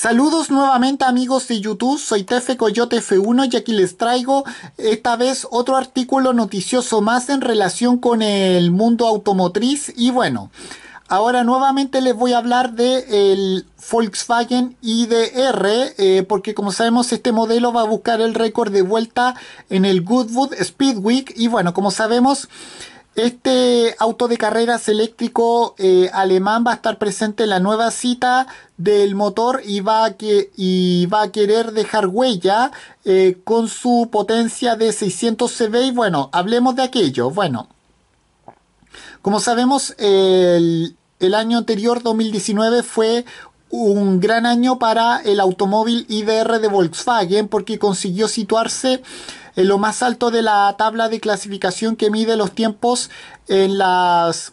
Saludos nuevamente amigos de YouTube, soy Tefe Coyote F1 y aquí les traigo esta vez otro artículo noticioso más en relación con el mundo automotriz y bueno, ahora nuevamente les voy a hablar de el Volkswagen IDR eh, porque como sabemos este modelo va a buscar el récord de vuelta en el Goodwood Speed Week y bueno, como sabemos... Este auto de carreras eléctrico eh, alemán va a estar presente en la nueva cita del motor y va a, que, y a querer dejar huella eh, con su potencia de 600 CV. Y bueno, hablemos de aquello. Bueno, como sabemos, el año anterior, 2019, fue un gran año para el automóvil IDR de Volkswagen porque consiguió situarse en lo más alto de la tabla de clasificación que mide los tiempos en las,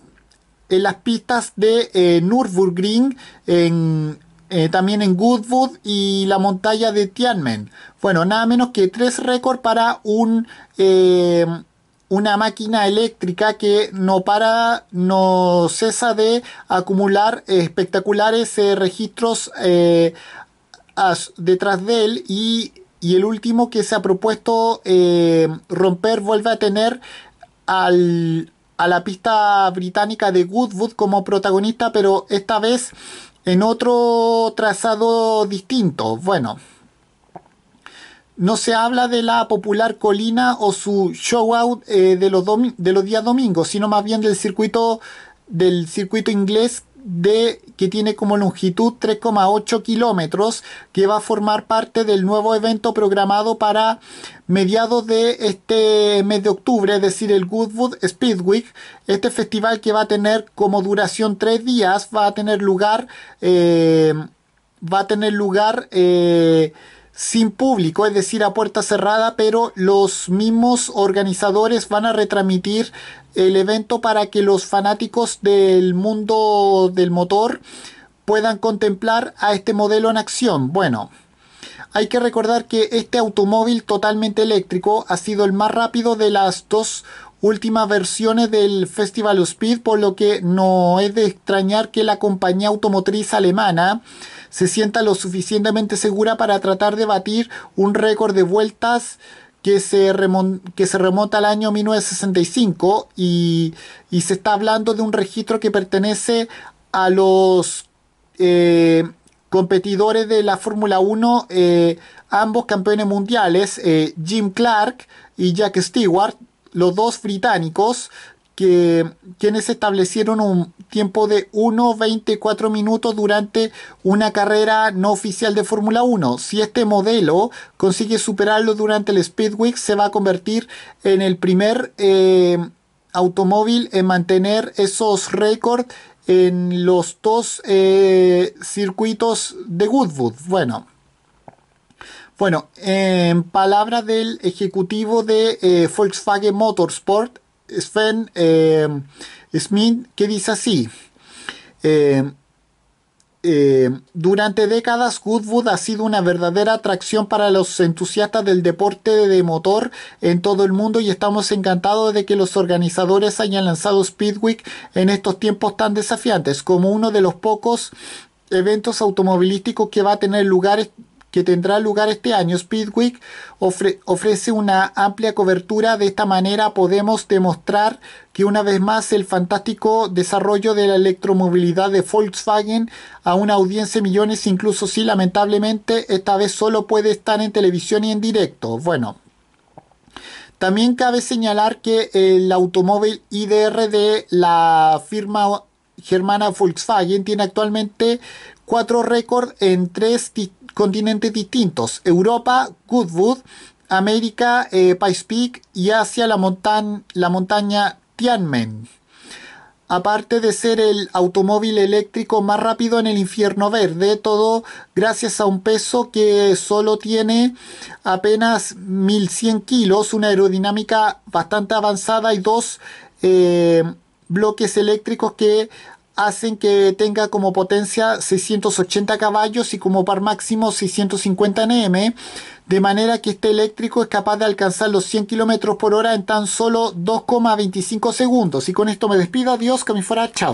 en las pistas de eh, Nürburgring, en, eh, también en Goodwood y la montaña de Tianmen. Bueno, nada menos que tres récords para un, eh, una máquina eléctrica que no para, no cesa de acumular espectaculares registros detrás de él y y el último que se ha propuesto eh, romper vuelve a tener a la pista británica de Goodwood como protagonista, pero esta vez en otro trazado distinto. Bueno, no se habla de la popular colina o su show out eh, de, los de los días domingos, sino más bien del circuito del circuito inglés de, que tiene como longitud 3,8 kilómetros, que va a formar parte del nuevo evento programado para mediados de este mes de octubre, es decir, el Goodwood Speed Week. Este festival que va a tener como duración tres días, va a tener lugar, eh, va a tener lugar eh, sin público, es decir, a puerta cerrada, pero los mismos organizadores van a retransmitir el evento para que los fanáticos del mundo del motor puedan contemplar a este modelo en acción. Bueno, hay que recordar que este automóvil totalmente eléctrico ha sido el más rápido de las dos últimas versiones del Festival Speed, por lo que no es de extrañar que la compañía automotriz alemana se sienta lo suficientemente segura para tratar de batir un récord de vueltas que se, que remonta al año 1965 y, se está hablando de un registro que pertenece a los eh, competidores de la Fórmula 1, eh, ambos campeones mundiales, eh, Jim Clark y Jack Stewart, los dos británicos, que, quienes establecieron un tiempo de 1.24 minutos durante una carrera no oficial de Fórmula 1. Si este modelo consigue superarlo durante el Speedweek, se va a convertir en el primer eh, automóvil en mantener esos récords en los dos eh, circuitos de Goodwood. Bueno, bueno, en palabras del ejecutivo de eh, Volkswagen Motorsport, Sven eh, Smith, que dice así. Eh, durante décadas, Goodwood ha sido una verdadera atracción para los entusiastas del deporte de motor en todo el mundo y estamos encantados de que los organizadores hayan lanzado Speedweek en estos tiempos tan desafiantes como uno de los pocos eventos automovilísticos que va a tener lugar que tendrá lugar este año, Speedweek ofrece una amplia cobertura. De esta manera podemos demostrar que una vez más el fantástico desarrollo de la electromovilidad de Volkswagen a una audiencia de millones, incluso si lamentablemente esta vez solo puede estar en televisión y en directo. Bueno, también cabe señalar que el automóvil IDR de la firma germana Volkswagen tiene actualmente cuatro récords en tres continentes distintos. Europa, Goodwood, América, eh, Pais Peak y Asia, la, la montaña Tianmen. Aparte de ser el automóvil eléctrico más rápido en el infierno verde, todo gracias a un peso que solo tiene apenas 1100 kilos, una aerodinámica bastante avanzada y dos eh, bloques eléctricos que hacen que tenga como potencia 680 caballos y como par máximo 650 Nm, de manera que este eléctrico es capaz de alcanzar los 100 km por hora en tan solo 2,25 segundos. Y con esto me despido, adiós, que me fuera, chao.